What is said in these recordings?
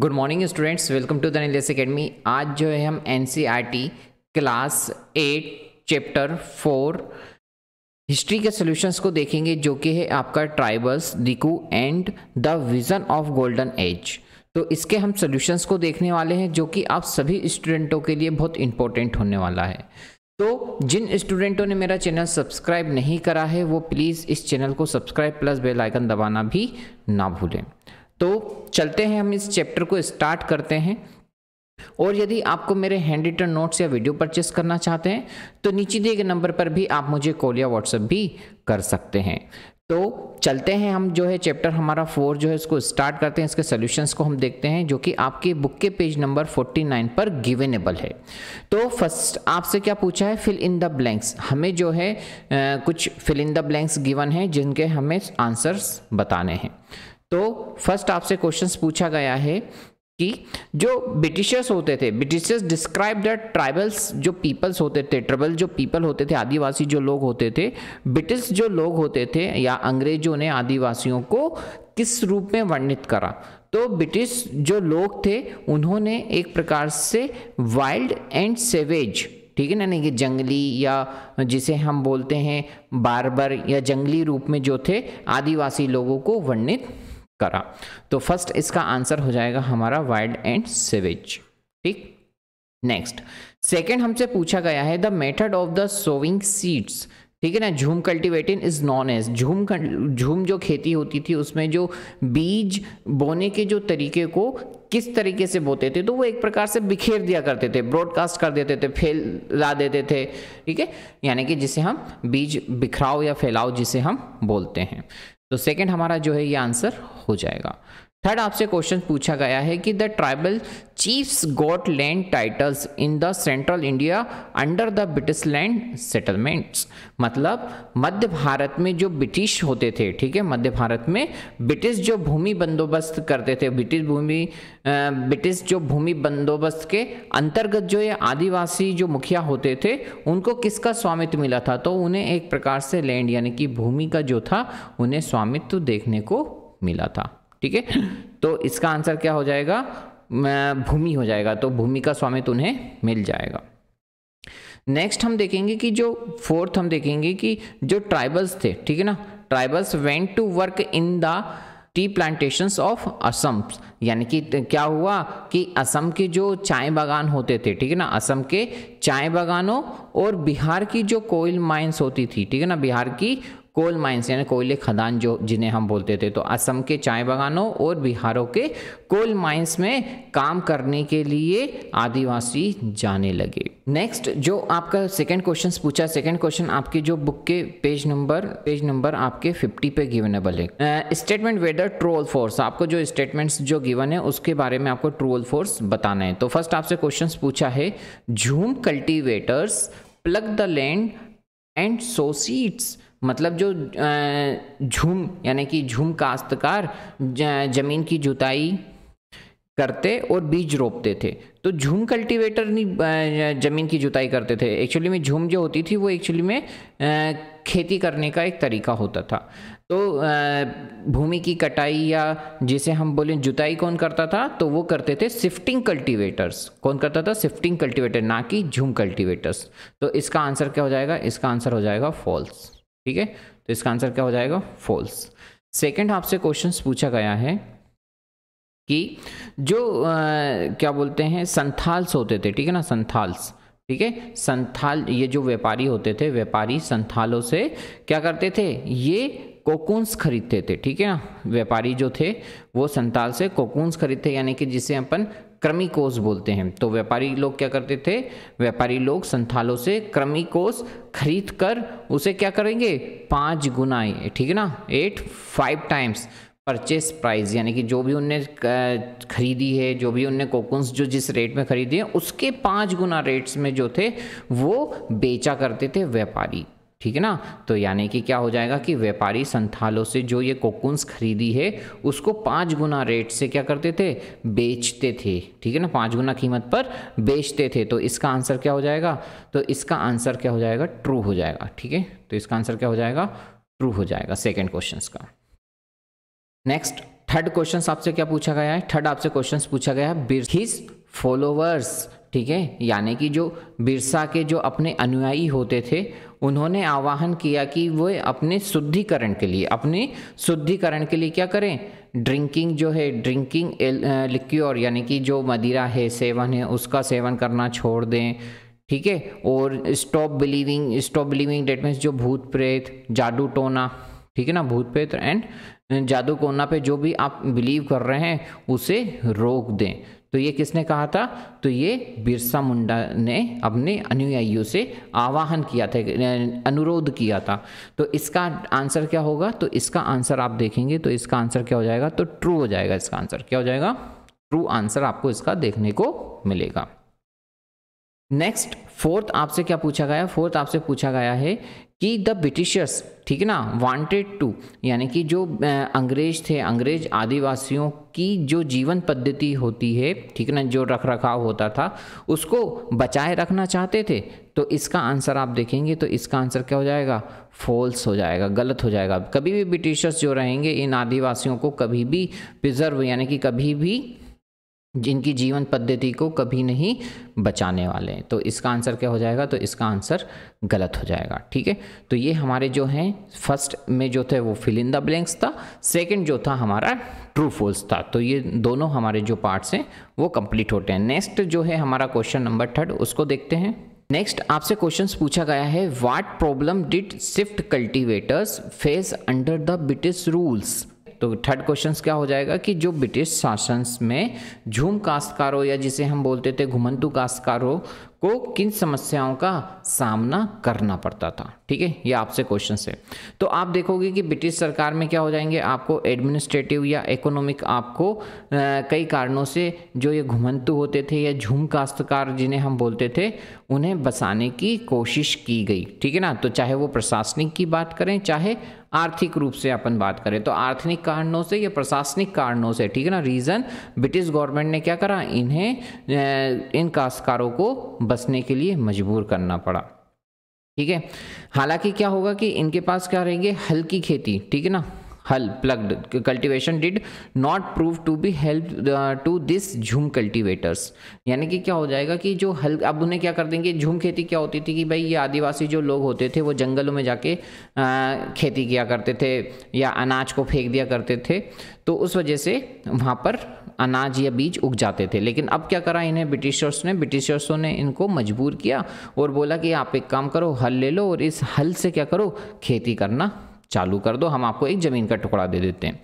good morning students welcome to the Nilesh academy आज जो है हम in class eight chapter four history के सॉल्यूशंस को देखेंगे जो कि है आपका tribals diku and the vision of golden age तो इसके हम सॉल्यूशंस को देखने वाले हैं जो कि आप सभी स्टूडेंटों के लिए बहुत इंपॉर्टेंट होने वाला है तो जिन स्टूडेंटों ने मेरा चैनल सब्सक्राइब नहीं करा है वो प्लीज़ इस चैनल को सब्सक्राइब प्लस बेलाइकन दबाना भी ना भूलें तो चलते हैं हम इस चैप्टर को स्टार्ट करते हैं और यदि आपको मेरे हैंड रिटर्न नोट्स या वीडियो परचेस करना चाहते हैं तो नीचे दिए गए नंबर पर भी आप मुझे कॉल या व्हाट्सएप भी कर सकते हैं तो चलते हैं हम जो है चैप्टर हमारा फोर जो है इसको स्टार्ट करते हैं इसके सॉल्यूशंस को हम देखते हैं जो कि आपके बुक के पेज नंबर 49 पर गिवेनेबल है तो फर्स्ट आपसे क्या पूछा है फिल इन द ब्लैंक्स हमें जो है आ, कुछ fill in the blanks given है जिनके हमें आंसर्स बताने हैं तो फर्स्ट आपसे क्वेश्चन पूछा गया है कि जो ब्रिटिशर्स होते थे ब्रिटिशर्स डिस्क्राइब द ट्राइबल्स जो पीपल्स होते थे ट्राइबल जो पीपल होते थे आदिवासी जो लोग होते थे ब्रिटिश जो लोग होते थे या अंग्रेजों ने आदिवासियों को किस रूप में वर्णित करा तो ब्रिटिश जो लोग थे उन्होंने एक प्रकार से वाइल्ड एंड सेवेज ठीक है ना नहीं कि जंगली या जिसे हम बोलते हैं बारबर या जंगली रूप में जो थे आदिवासी लोगों को वर्णित करा तो फर्स्ट इसका आंसर हो जाएगा हमारा वाइल्ड एंड सिवेज ठीक नेक्स्ट सेकेंड हमसे पूछा गया है the method of the sowing seeds ठीक है ना झूम कल्टिवेटिंग इज नॉन एज झूम झूम जो खेती होती थी उसमें जो बीज बोने के जो तरीके को किस तरीके से बोते थे तो वो एक प्रकार से बिखेर दिया करते थे ब्रॉडकास्ट कर देते थे फैला देते थे ठीक है यानी कि जिसे हम बीज बिखराव या फैलाव जिसे हम बोलते हैं तो सेकेंड हमारा जो है ये आंसर हो जाएगा थर्ड आपसे क्वेश्चन पूछा गया है कि the tribal chiefs got land titles in the central India under the British land settlements मतलब मध्य भारत में जो ब्रिटिश होते थे ठीक है मध्य भारत में ब्रिटिश जो भूमि बंदोबस्त करते थे ब्रिटिश भूमि ब्रिटिश जो भूमि बंदोबस्त के अंतर्गत जो ये आदिवासी जो मुखिया होते थे उनको किसका स्वामित्व मिला था तो उन्हें एक प्रकार से लैंड यानी कि भूमि का जो था उन्हें स्वामित्व देखने को मिला था ठीक है तो इसका आंसर क्या हो जाएगा भूमि हो जाएगा तो भूमि का स्वामित्व उन्हें मिल जाएगा नेक्स्ट हम देखेंगे कि जो फोर्थ हम देखेंगे कि जो ट्राइबल्स थे ठीक है ना tribals went to work in the tea plantations of Assam यानी कि क्या हुआ कि असम के जो चाय बागान होते थे ठीक है ना असम के चाय बागानों और बिहार की जो कोयल माइंस होती थी ठीक है ना बिहार की कोल माइंस यानी कोयले खदान जो जिन्हें हम बोलते थे तो असम के चाय बागानों और बिहारों के कोल माइंस में काम करने के लिए आदिवासी जाने लगे नेक्स्ट जो आपका सेकंड क्वेश्चन पूछा सेकंड क्वेश्चन आपके जो बुक के पेज नंबर पेज नंबर आपके 50 पे गिवनेबल है स्टेटमेंट वेदर ट्रोल फोर्स आपको जो स्टेटमेंट जो गिवन है उसके बारे में आपको ट्रोल फोर्स बताना है तो फर्स्ट आपसे क्वेश्चन पूछा है jhum cultivators plough the land and sow seeds मतलब जो झूम यानी कि झूम काश्तकार ज़मीन की जुताई करते और बीज रोपते थे तो झूम कल्टीवेटर नहीं ज़मीन की जुताई करते थे एक्चुअली में झूम जो होती थी वो एक्चुअली में खेती करने का एक तरीका होता था तो भूमि की कटाई या जिसे हम बोले जुताई कौन करता था तो वो करते थे सिफ्टिंग कल्टीवेटर्स कौन करता था सिफ्टिंग कल्टीवेटर ना कि झूम कल्टीवेटर्स तो इसका आंसर क्या हो जाएगा इसका आंसर हो जाएगा फॉल्स ठीक है तो इसका आंसर क्या हो जाएगा फॉल्स सेकेंड आपसे क्वेश्चन पूछा गया है कि जो आ, क्या बोलते हैं संथाल्स होते थे ठीक है ना संथाल्स ठीक है संथाल ये जो व्यापारी होते थे व्यापारी संथालों से क्या करते थे ये कोकून्स खरीदते थे ठीक है ना व्यापारी जो थे वो संताल से कोकून्स खरीदते यानी कि जिसे अपन क्रमिकोस बोलते हैं तो व्यापारी लोग क्या करते थे व्यापारी लोग संथालों से क्रमिकोस खरीद कर उसे क्या करेंगे पाँच गुना ठीक है ना eight five times purchase price यानी कि जो भी उनने खरीदी है जो भी उनने कोकुंस जो जिस रेट में खरीदी है उसके पाँच गुना रेट्स में जो थे वो बेचा करते थे व्यापारी ठीक है ना तो यानी कि क्या हो जाएगा कि व्यापारी संथालों से जो ये कोकुन्स खरीदी है उसको पाँच गुना रेट से क्या करते थे बेचते थे ठीक है ना पाँच गुना कीमत पर बेचते थे तो इसका आंसर क्या हो जाएगा तो इसका आंसर क्या हो जाएगा ट्रू हो जाएगा ठीक है तो इसका आंसर क्या हो जाएगा ट्रू हो जाएगा सेकेंड क्वेश्चन का नेक्स्ट थर्ड क्वेश्चन आपसे क्या पूछा गया है थर्ड आपसे क्वेश्चन पूछा गया है हिज फॉलोवर्स ठीक है यानी कि जो बिरसा के जो अपने अनुयायी होते थे उन्होंने आवाहन किया कि वे अपने शुद्धिकरण के लिए अपने शुद्धिकरण के लिए क्या करें ड्रिंकिंग जो है ड्रिंकिंग लिक्योर यानी कि जो मदिरा है सेवन है उसका सेवन करना छोड़ दें ठीक है और stop believing stop believing that means जो भूत प्रेत जादू टोना ठीक है ना भूत प्रेत एंड जादू कोना पे जो भी आप बिलीव कर रहे हैं उसे रोक दें तो ये किसने कहा था तो ये बिरसा मुंडा ने अपने अनुयायियों से आवाहन किया था अनुरोध किया था तो इसका आंसर क्या होगा तो इसका आंसर आप देखेंगे तो इसका आंसर क्या हो जाएगा तो ट्रू हो जाएगा इसका आंसर क्या हो जाएगा ट्रू आंसर आपको इसका देखने को मिलेगा नेक्स्ट फोर्थ आपसे क्या पूछा गया फोर्थ आपसे पूछा गया है कि द ब्रिटिशर्स ठीक है ना वांटेड टू यानी कि जो अंग्रेज थे अंग्रेज आदिवासियों की जो जीवन पद्धति होती है ठीक है ना जो रख रखाव होता था उसको बचाए रखना चाहते थे तो इसका आंसर आप देखेंगे तो इसका आंसर क्या हो जाएगा फॉल्स हो जाएगा गलत हो जाएगा कभी भी ब्रिटिशर्स जो रहेंगे इन आदिवासियों को कभी भी प्रिजर्व यानी कि कभी भी जिनकी जीवन पद्धति को कभी नहीं बचाने वाले हैं तो इसका आंसर क्या हो जाएगा तो इसका आंसर गलत हो जाएगा ठीक है तो ये हमारे जो हैं फर्स्ट में जो थे वो फिल द ब्लैंक्स था सेकंड जो था हमारा ट्रू फॉल्स था तो ये दोनों हमारे जो पार्ट्स हैं वो कंप्लीट होते हैं नेक्स्ट जो है हमारा क्वेश्चन नंबर थर्ड उसको देखते हैं नेक्स्ट आपसे क्वेश्चंस पूछा गया है what problem did shift cultivators face under the British rules तो थर्ड क्वेश्चन क्या हो जाएगा कि जो ब्रिटिश शासन में झूम काश्तकारों या जिसे हम बोलते थे घुमंतु काश्तकारों को किन समस्याओं का सामना करना पड़ता था ठीक है ये आपसे क्वेश्चन है तो आप देखोगे कि ब्रिटिश सरकार में क्या हो जाएंगे आपको एडमिनिस्ट्रेटिव या इकोनॉमिक आपको आ, कई कारणों से जो ये घुमंतु होते थे या झूम काश्तकार जिन्हें हम बोलते थे उन्हें बसाने की कोशिश की गई ठीक है ना तो चाहे वो प्रशासनिक की बात करें चाहे आर्थिक रूप से अपन बात करें तो आर्थिक कारणों से या प्रशासनिक कारणों से ठीक है ना रीज़न ब्रिटिश गवर्नमेंट ने क्या करा इन्हें इन काश्तकारों को बसने के लिए मजबूर करना पड़ा ठीक है हालांकि क्या होगा कि इनके पास क्या रहेंगे हल्की खेती ठीक है ना हल plugged cultivation did not prove to be help to this jhum cultivators यानी कि क्या हो जाएगा कि जो हल अब उन्हें क्या कर देंगे झूम खेती क्या होती थी कि भाई ये आदिवासी जो लोग होते थे वो जंगलों में जाके आ, खेती किया करते थे या अनाज को फेंक दिया करते थे तो उस वजह से वहाँ पर अनाज या बीज उग जाते थे लेकिन अब क्या करा इन्हें ब्रिटिशर्स ने ब्रिटिशर्सों ने इनको मजबूर किया और बोला कि आप एक काम करो हल ले लो और इस हल से क्या करो खेती करना चालू कर दो हम आपको एक ज़मीन का टुकड़ा दे देते हैं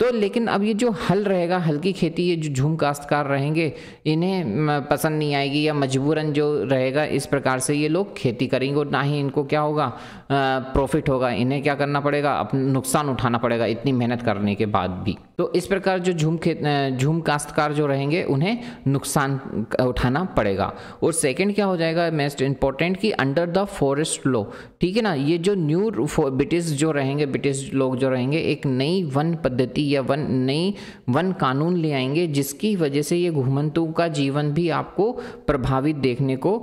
तो लेकिन अब ये जो हल रहेगा हल्की खेती ये जो झूम काश्तकार रहेंगे इन्हें पसंद नहीं आएगी या मजबूरन जो रहेगा इस प्रकार से ये लोग खेती करेंगे और ना ही इनको क्या होगा प्रॉफिट होगा इन्हें क्या करना पड़ेगा अपना नुकसान उठाना पड़ेगा इतनी मेहनत करने के बाद भी तो इस प्रकार जो झूम खेत झूम काश्तकार जो रहेंगे उन्हें नुकसान उठाना पड़ेगा और सेकेंड क्या हो जाएगा मेस्ट इंपॉर्टेंट कि अंडर द फॉरेस्ट लॉ ठीक है ना ये जो न्यू ब्रिटिश जो रहे रहेंगे ब्रिटिश लोग जो रहेंगे एक नई वन पद्धति या वन नई वन कानून ले आएंगे जिसकी वजह से ये घुमंतु का जीवन भी आपको प्रभावित देखने को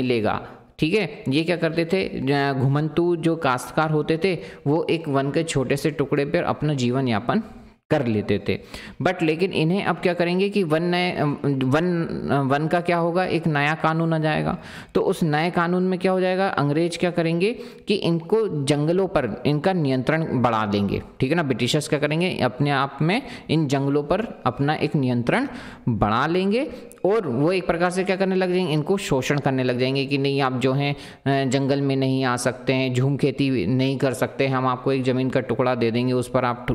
मिलेगा ठीक है ये क्या करते थे घुमंतु जो काश्तकार होते थे वो एक वन के छोटे से टुकड़े पर अपना जीवन यापन कर लेते थे बट लेकिन इन्हें अब क्या करेंगे कि वन नए वन वन का क्या होगा एक नया कानून आ जाएगा तो उस नए कानून में क्या हो जाएगा अंग्रेज क्या करेंगे कि इनको जंगलों पर इनका नियंत्रण बढ़ा देंगे ठीक है ना ब्रिटिशर्स क्या करेंगे अपने आप में इन जंगलों पर अपना एक नियंत्रण बढ़ा लेंगे और वो एक प्रकार से क्या करने लग जाएंगे इनको शोषण करने लग जाएंगे कि नहीं आप जो हैं जंगल में नहीं आ सकते हैं झूम खेती नहीं कर सकते हम आपको एक ज़मीन का टुकड़ा दे देंगे उस पर आप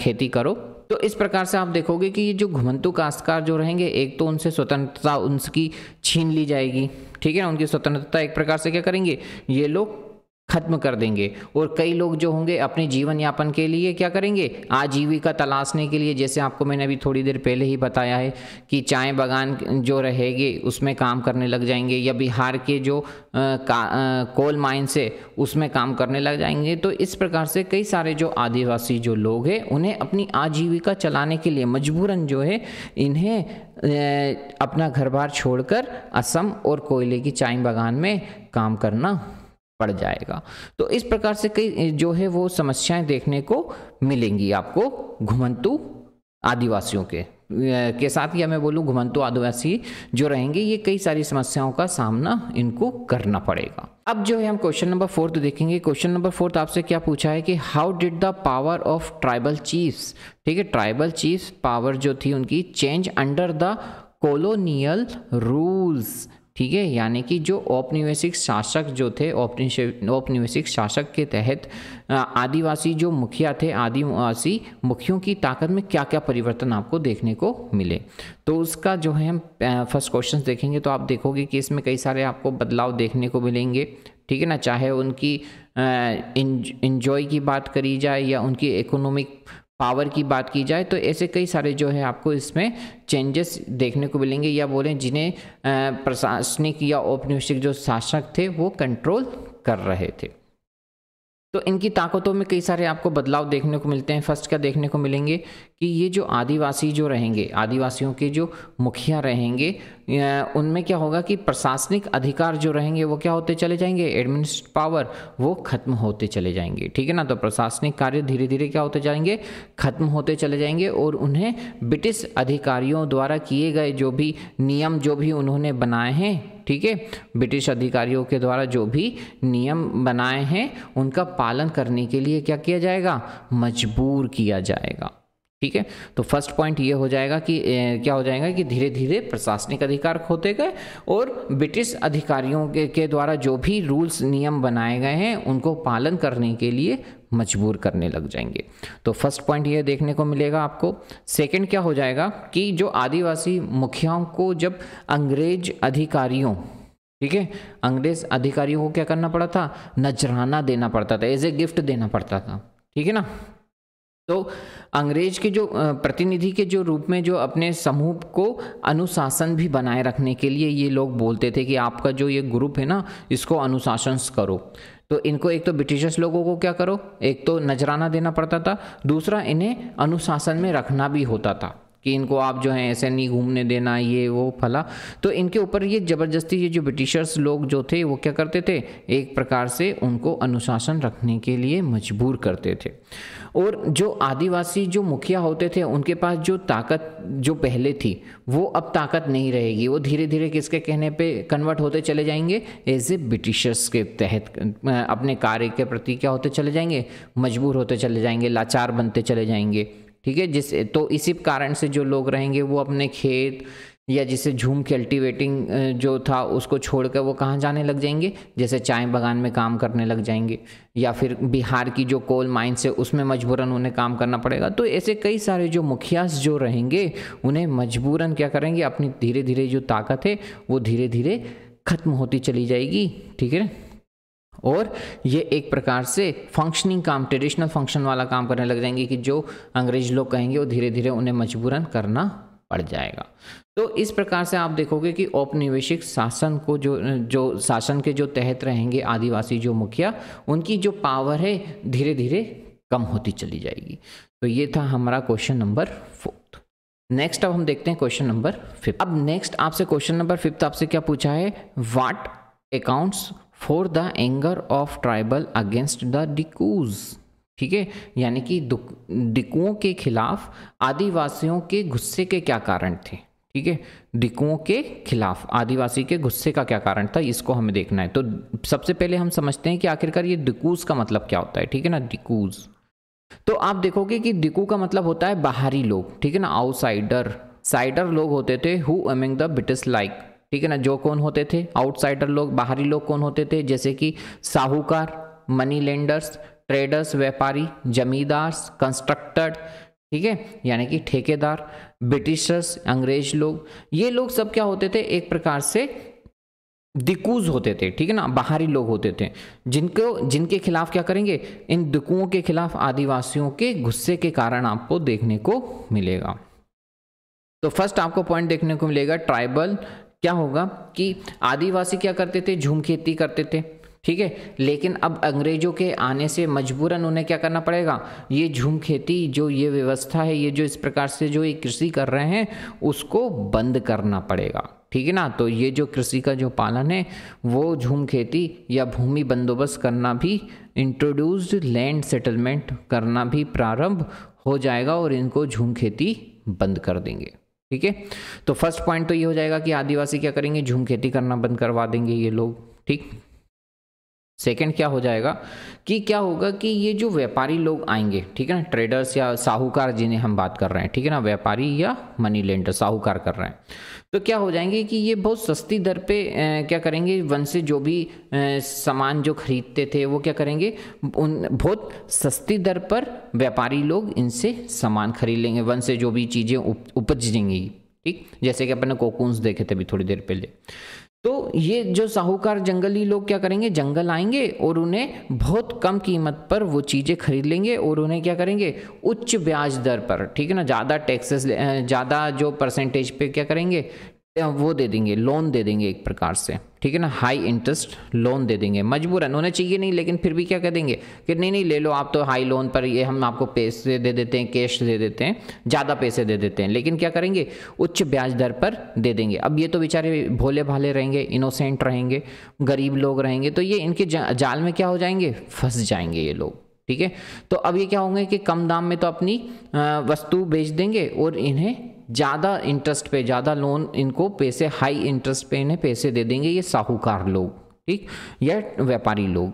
खेती करो तो इस प्रकार से आप देखोगे कि ये जो घुमंतु काश्तकार जो रहेंगे एक तो उनसे स्वतंत्रता उनकी छीन ली जाएगी ठीक है ना उनकी स्वतंत्रता एक प्रकार से क्या करेंगे ये लोग खत्म कर देंगे और कई लोग जो होंगे अपने जीवन यापन के लिए क्या करेंगे आजीविका तलाशने के लिए जैसे आपको मैंने अभी थोड़ी देर पहले ही बताया है कि चाय बागान जो रहेगी उसमें काम करने लग जाएंगे या बिहार के जो का, कोल माइन्स है उसमें काम करने लग जाएंगे तो इस प्रकार से कई सारे जो आदिवासी जो लोग हैं उन्हें अपनी आजीविका चलाने के लिए मजबूरन जो है इन्हें अपना घर बार छोड़कर असम और कोयले की चाय बागान में काम करना पड़ जाएगा तो इस प्रकार से कई जो है वो समस्याएं देखने को मिलेंगी आपको घुमंतु आदिवासियों के के साथ या मैं बोलूँ घुमंतु आदिवासी जो रहेंगे ये कई सारी समस्याओं का सामना इनको करना पड़ेगा अब जो है हम क्वेश्चन नंबर फोर्थ तो देखेंगे क्वेश्चन नंबर फोर्थ तो आपसे क्या पूछा है कि how did the power of tribal chiefs ठीक है ट्राइबल चीफ्स पावर जो थी उनकी change under the colonial rules ठीक है यानी कि जो औपनिवेशिक शासक जो थे औपनिवेशिक शासक के तहत आदिवासी जो मुखिया थे आदिवासी मुखियों की ताकत में क्या क्या परिवर्तन आपको देखने को मिले तो उसका जो है हम फर्स्ट क्वेश्चन देखेंगे तो आप देखोगे कि इसमें कई सारे आपको बदलाव देखने को मिलेंगे ठीक है ना चाहे उनकी इन्जॉय की बात करी जाए या उनकी इकोनॉमिक पावर की बात की जाए तो ऐसे कई सारे जो है आपको इसमें चेंजेस देखने को मिलेंगे या बोलें जिन्हें प्रशासनिक या औपनिवेशिक जो शासक थे वो कंट्रोल कर रहे थे तो इनकी ताकतों में कई सारे आपको बदलाव देखने को मिलते हैं फर्स्ट क्या देखने को मिलेंगे कि ये जो आदिवासी जो रहेंगे आदिवासियों के जो मुखिया रहेंगे उनमें क्या होगा कि प्रशासनिक अधिकार जो रहेंगे वो क्या होते चले जाएंगे एडमिनिस्ट्रेट पावर वो खत्म होते चले जाएंगे ठीक है ना तो प्रशासनिक कार्य धीरे धीरे क्या होते जाएंगे खत्म होते चले जाएंगे और उन्हें ब्रिटिश अधिकारियों द्वारा किए गए जो भी नियम जो भी उन्होंने बनाए हैं ठीक है ब्रिटिश अधिकारियों के द्वारा जो भी नियम बनाए हैं उनका पालन करने के लिए क्या किया जाएगा मजबूर किया जाएगा ठीक है तो फर्स्ट पॉइंट ये हो जाएगा कि ए, क्या हो जाएगा कि धीरे धीरे प्रशासनिक अधिकार खोते गए और ब्रिटिश अधिकारियों के, के द्वारा जो भी रूल्स नियम बनाए गए हैं उनको पालन करने के लिए मजबूर करने लग जाएंगे तो फर्स्ट पॉइंट ये देखने को मिलेगा आपको सेकंड क्या हो जाएगा कि जो आदिवासी मुखियाओं को जब अंग्रेज अधिकारियों ठीक है अंग्रेज अधिकारियों को क्या करना पड़ा था नजराना देना पड़ता था एज ए गिफ्ट देना पड़ता था ठीक है ना तो अंग्रेज के जो प्रतिनिधि के जो रूप में जो अपने समूह को अनुशासन भी बनाए रखने के लिए ये लोग बोलते थे कि आपका जो ये ग्रुप है ना इसको अनुशासन करो तो इनको एक तो ब्रिटिशर्स लोगों को क्या करो एक तो नजराना देना पड़ता था दूसरा इन्हें अनुशासन में रखना भी होता था कि इनको आप जो हैं ऐसे नहीं घूमने देना ये वो फला तो इनके ऊपर ये ज़बरदस्ती ये जो ब्रिटिशर्स लोग जो थे वो क्या करते थे एक प्रकार से उनको अनुशासन रखने के लिए मजबूर करते थे और जो आदिवासी जो मुखिया होते थे उनके पास जो ताकत जो पहले थी वो अब ताकत नहीं रहेगी वो धीरे धीरे किसके कहने पे कन्वर्ट होते चले जाएंगे एज ए ब्रिटिशर्स के तहत अपने कार्य के प्रति क्या होते चले जाएंगे मजबूर होते चले जाएंगे लाचार बनते चले जाएंगे ठीक है जिस तो इसी कारण से जो लोग रहेंगे वो अपने खेत या जिसे झूम कल्टीवेटिंग जो था उसको छोड़कर वो कहाँ जाने लग जाएंगे जैसे चाय बागान में काम करने लग जाएंगे या फिर बिहार की जो कोल माइंस है उसमें मजबूरन उन्हें काम करना पड़ेगा तो ऐसे कई सारे जो मुखिया जो रहेंगे उन्हें मजबूरन क्या करेंगे अपनी धीरे धीरे जो ताकत है वो धीरे धीरे ख़त्म होती चली जाएगी ठीक है और ये एक प्रकार से फंक्शनिंग काम ट्रेडिशनल फंक्शन वाला काम करने लग जाएंगे कि जो अंग्रेज लोग कहेंगे वो धीरे धीरे उन्हें मजबूरन करना पड़ जाएगा तो इस प्रकार से आप देखोगे कि औपनिवेशिक शासन को जो जो शासन के जो तहत रहेंगे आदिवासी जो मुखिया उनकी जो पावर है धीरे धीरे कम होती चली जाएगी तो ये था हमारा क्वेश्चन नंबर फोर्थ नेक्स्ट अब हम देखते हैं क्वेश्चन नंबर फिफ्थ अब नेक्स्ट आपसे क्वेश्चन नंबर फिफ्थ आपसे क्या पूछा है what accounts for the anger of tribal against the dikus ठीक है यानी कि डिकुओं के खिलाफ आदिवासियों के गुस्से के क्या कारण थे ठीक है डिकुओं के खिलाफ आदिवासी के गुस्से का क्या कारण था इसको हमें देखना है तो सबसे पहले हम समझते हैं कि आखिरकार ये डिकूज का मतलब क्या होता है ठीक है ना डिकूज तो आप देखोगे कि डिकू का मतलब होता है बाहरी लोग ठीक है ना आउटसाइडर साइडर लोग होते थे who among the British like ठीक है ना जो कौन होते थे आउटसाइडर लोग बाहरी लोग कौन होते थे जैसे कि साहूकार मनी लेंडर्स ट्रेडर्स व्यापारी जमींदार्स कंस्ट्रक्टर ठीक है यानी कि ठेकेदार ब्रिटिशर्स अंग्रेज लोग ये लोग सब क्या होते थे एक प्रकार से दिकूज होते थे ठीक है ना बाहरी लोग होते थे जिनको जिनके खिलाफ क्या करेंगे इन दिकुओं के खिलाफ आदिवासियों के गुस्से के कारण आपको देखने को मिलेगा तो फर्स्ट आपको पॉइंट देखने को मिलेगा ट्राइबल क्या होगा कि आदिवासी क्या करते थे झूम खेती करते थे ठीक है लेकिन अब अंग्रेजों के आने से मजबूरन उन्हें क्या करना पड़ेगा ये झूम खेती जो ये व्यवस्था है ये जो इस प्रकार से जो ये कृषि कर रहे हैं उसको बंद करना पड़ेगा ठीक है ना तो ये जो कृषि का जो पालन है वो झूम खेती या भूमि बंदोबस्त करना भी इंट्रोड्यूस्ड लैंड सेटलमेंट करना भी प्रारंभ हो जाएगा और इनको झूम खेती बंद कर देंगे ठीक है तो फर्स्ट पॉइंट तो ये हो जाएगा कि आदिवासी क्या करेंगे झूम खेती करना बंद करवा देंगे ये लोग ठीक सेकेंड क्या हो जाएगा कि क्या होगा कि ये जो व्यापारी लोग आएंगे ठीक है ना ट्रेडर्स या साहूकार जिन्हें हम बात कर रहे हैं ठीक है ना व्यापारी या मनी लेंडर साहूकार कर रहे हैं तो क्या हो जाएंगे कि ये बहुत सस्ती दर पे ए, क्या करेंगे वन से जो भी सामान जो खरीदते थे वो क्या करेंगे उन बहुत सस्ती दर पर व्यापारी लोग इनसे सामान खरीद लेंगे वन से जो भी चीज़ें उप, उपज ठीक जैसे कि अपने कोकून्स देखे थे अभी थोड़ी देर पहले तो ये जो साहूकार जंगली लोग क्या करेंगे जंगल आएंगे और उन्हें बहुत कम कीमत पर वो चीज़ें खरीद लेंगे और उन्हें क्या करेंगे उच्च ब्याज दर पर ठीक है ना ज़्यादा टैक्सेस ज़्यादा जो परसेंटेज पे क्या करेंगे वो दे देंगे लोन दे देंगे एक प्रकार से ठीक है ना हाई इंटरेस्ट लोन दे देंगे मजबूरन उन्हें चाहिए नहीं लेकिन फिर भी क्या कह देंगे कि नहीं नहीं ले लो आप तो हाई लोन पर ये हम आपको पैसे दे देते हैं कैश दे देते हैं ज़्यादा पैसे दे देते हैं लेकिन क्या करेंगे उच्च ब्याज दर पर दे देंगे अब ये तो बेचारे भोले भाले रहेंगे इनोसेंट रहेंगे गरीब लोग रहेंगे तो ये इनके जाल में क्या हो जाएंगे फंस जाएंगे ये लोग ठीक है तो अब ये क्या होंगे कि कम दाम में तो अपनी वस्तु बेच देंगे और इन्हें ज़्यादा इंटरेस्ट पे ज़्यादा लोन इनको पैसे हाई इंटरेस्ट पे इन्हें पैसे दे देंगे ये साहूकार लोग ठीक या व्यापारी लोग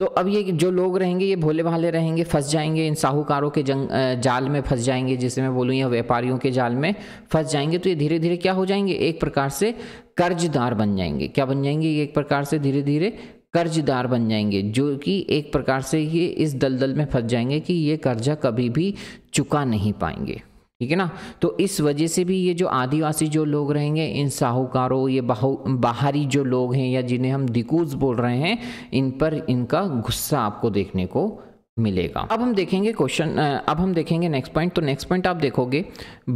तो अब ये जो लोग रहेंगे ये भोले भाले रहेंगे फंस जाएंगे इन साहूकारों के जंग जाल में फंस जाएंगे जिसे मैं बोलूँ या व्यापारियों के जाल में फंस जाएंगे तो ये धीरे धीरे क्या हो जाएंगे एक प्रकार से कर्जदार बन जाएंगे क्या बन जाएंगे ये एक प्रकार से धीरे धीरे कर्जदार बन जाएंगे जो कि एक प्रकार से ये इस दलदल में फंस जाएंगे कि ये कर्जा कभी भी चुका नहीं पाएंगे ठीक है ना तो इस वजह से भी ये जो आदिवासी जो लोग रहेंगे इन साहूकारों ये बाहरी जो लोग हैं या जिन्हें हम दिकूज बोल रहे हैं इन पर इनका गुस्सा आपको देखने को मिलेगा अब हम देखेंगे क्वेश्चन अब हम देखेंगे नेक्स्ट पॉइंट तो नेक्स्ट पॉइंट आप देखोगे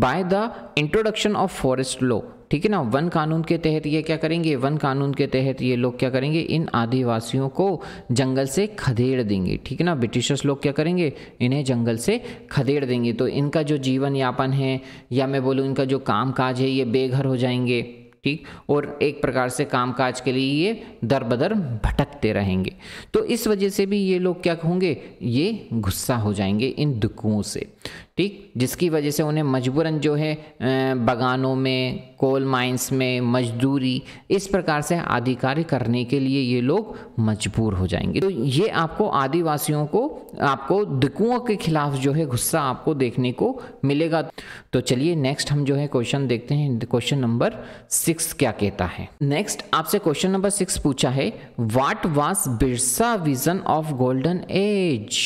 by the introduction of forest law ठीक है ना वन कानून के तहत ये क्या करेंगे वन कानून के तहत ये लोग क्या करेंगे इन आदिवासियों को जंगल से खदेड़ देंगे ठीक है ना ब्रिटिशर्स लोग क्या करेंगे इन्हें जंगल से खदेड़ देंगे तो इनका जो जीवन यापन है या मैं बोलूँ इनका जो काम काज है ये बेघर हो जाएंगे ठीक और एक प्रकार से कामकाज के लिए ये दर बदर भटकते रहेंगे तो इस वजह से भी ये लोग क्या होंगे ये गुस्सा हो जाएंगे इन दुकुओं से ठीक जिसकी वजह से उन्हें मजबूरन जो है बगानों में कोल माइंस में मजदूरी इस प्रकार से आदि करने के लिए ये लोग मजबूर हो जाएंगे तो ये आपको आदिवासियों को आपको दिकुओं के खिलाफ जो है गुस्सा आपको देखने को मिलेगा तो चलिए नेक्स्ट हम जो है क्वेश्चन देखते हैं क्वेश्चन नंबर सिक्स क्या कहता है नेक्स्ट आपसे क्वेश्चन नंबर सिक्स पूछा है what was Birsa vision of golden age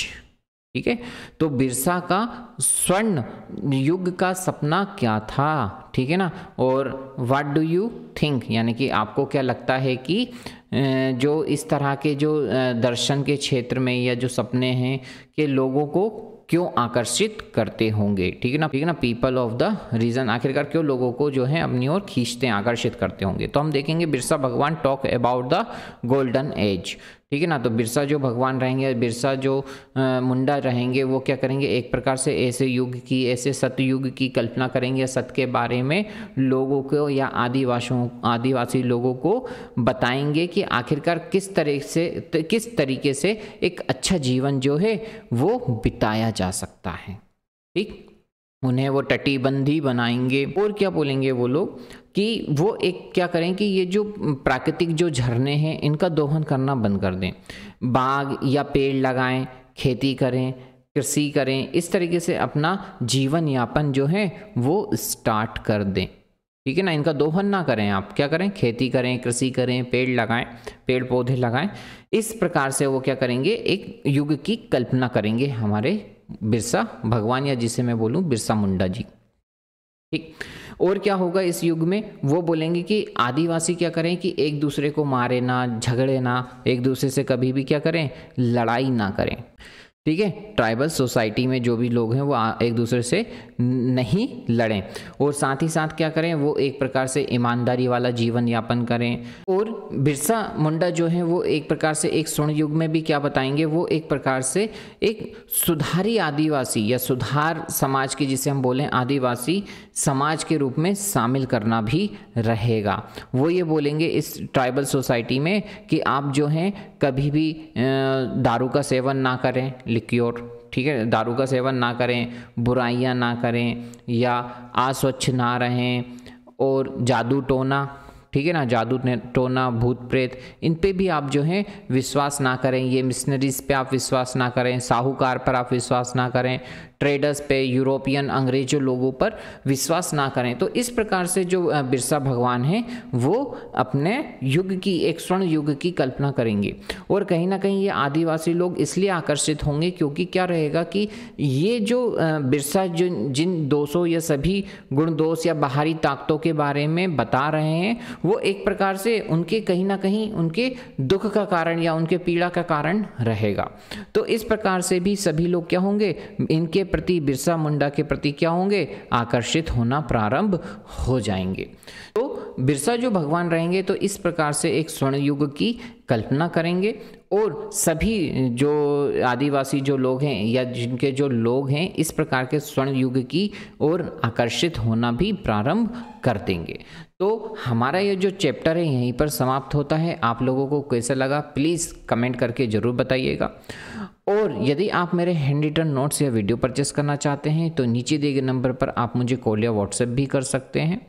ठीक है तो बिरसा का स्वर्ण युग का सपना क्या था ठीक है ना और व्हाट डू यू थिंक यानी कि आपको क्या लगता है कि जो इस तरह के जो दर्शन के क्षेत्र में या जो सपने हैं के लोगों को क्यों आकर्षित करते होंगे ठीक है ना ठीक है ना पीपल ऑफ द रीजन आखिरकार क्यों लोगों को जो है अपनी ओर खींचते आकर्षित करते होंगे तो हम देखेंगे Birsa Bhagwan talk about the golden age ठीक है ना तो बिरसा जो भगवान रहेंगे बिरसा जो आ, मुंडा रहेंगे वो क्या करेंगे एक प्रकार से ऐसे युग की ऐसे सतयुग की कल्पना करेंगे सत के बारे में लोगों को या आदिवासियों आदिवासी लोगों को बताएंगे कि आखिरकार किस तरह से तो किस तरीके से एक अच्छा जीवन जो है वो बिताया जा सकता है ठीक उन्हें वो टटीबंदी बनाएंगे और क्या बोलेंगे वो लोग कि वो एक क्या करें कि ये जो प्राकृतिक जो झरने हैं इनका दोहन करना बंद कर दें बाग या पेड़ लगाएं खेती करें कृषि करें इस तरीके से अपना जीवन यापन जो है वो स्टार्ट कर दें ठीक है ना इनका दोहन ना करें आप क्या करें खेती करें कृषि करें पेड़ लगाएं पेड़ पौधे लगाएं इस प्रकार से वो क्या करेंगे एक युग की कल्पना करेंगे हमारे बिरसा भगवान या जिसे मैं बोलूँ बिरसा मुंडा जी ठीक और क्या होगा इस युग में वो बोलेंगे कि आदिवासी क्या करें कि एक दूसरे को मारे ना झगड़े ना एक दूसरे से कभी भी क्या करें लड़ाई ना करें ठीक है ट्राइबल सोसाइटी में जो भी लोग हैं वो एक दूसरे से नहीं लड़ें और साथ ही साथ क्या करें वो एक प्रकार से ईमानदारी वाला जीवन यापन करें और बिरसा मुंडा जो है वो एक प्रकार से एक स्वर्ण युग में भी क्या बताएंगे वो एक प्रकार से एक सुधारी आदिवासी या सुधार समाज की जिसे हम बोलें आदिवासी समाज के रूप में शामिल करना भी रहेगा वो ये बोलेंगे इस ट्राइबल सोसाइटी में कि आप जो हैं कभी भी दारू का सेवन ना करें लिक्योर ठीक है दारू का सेवन ना करें बुराइयां ना करें या अस्वच्छ ना रहें और जादू टोना ठीक है ना जादू टोना भूत प्रेत इन पे भी आप जो हैं विश्वास ना करें ये मिशनरीज पे आप विश्वास ना करें साहूकार पर आप विश्वास ना करें ट्रेडर्स पे यूरोपियन अंग्रेजों लोगों पर विश्वास ना करें तो इस प्रकार से जो बिरसा भगवान हैं वो अपने युग की एक स्वर्ण युग की कल्पना करेंगे और कहीं ना कहीं ये आदिवासी लोग इसलिए आकर्षित होंगे क्योंकि क्या रहेगा कि ये जो बिरसा जिन जिन दोषों या सभी गुण दोष या बाहरी ताकतों के बारे में बता रहे हैं वो एक प्रकार से उनके कहीं ना कहीं उनके दुख का कारण या उनके पीड़ा का कारण रहेगा तो इस प्रकार से भी सभी लोग क्या होंगे इनके प्रति बिरसा मुंडा के प्रति क्या होंगे आकर्षित होना प्रारंभ हो जाएंगे तो बिरसा जो भगवान रहेंगे तो इस प्रकार से एक स्वर्ण युग की कल्पना करेंगे और सभी जो आदिवासी जो लोग हैं या जिनके जो लोग हैं इस प्रकार के स्वर्ण युग की ओर आकर्षित होना भी प्रारंभ कर देंगे तो हमारा ये जो चैप्टर है यहीं पर समाप्त होता है आप लोगों को कैसा लगा प्लीज़ कमेंट करके ज़रूर बताइएगा और यदि आप मेरे हैंड रिटर्न नोट्स या वीडियो परचेस करना चाहते हैं तो नीचे दिए गए नंबर पर आप मुझे कॉल या व्हाट्सएप भी कर सकते हैं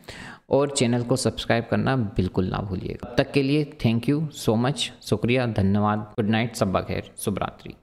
और चैनल को सब्सक्राइब करना बिल्कुल ना भूलिएगा तब तक के लिए थैंक यू सो मच शुक्रिया धन्यवाद गुड नाइट सब्बा खैर शुभरात्रि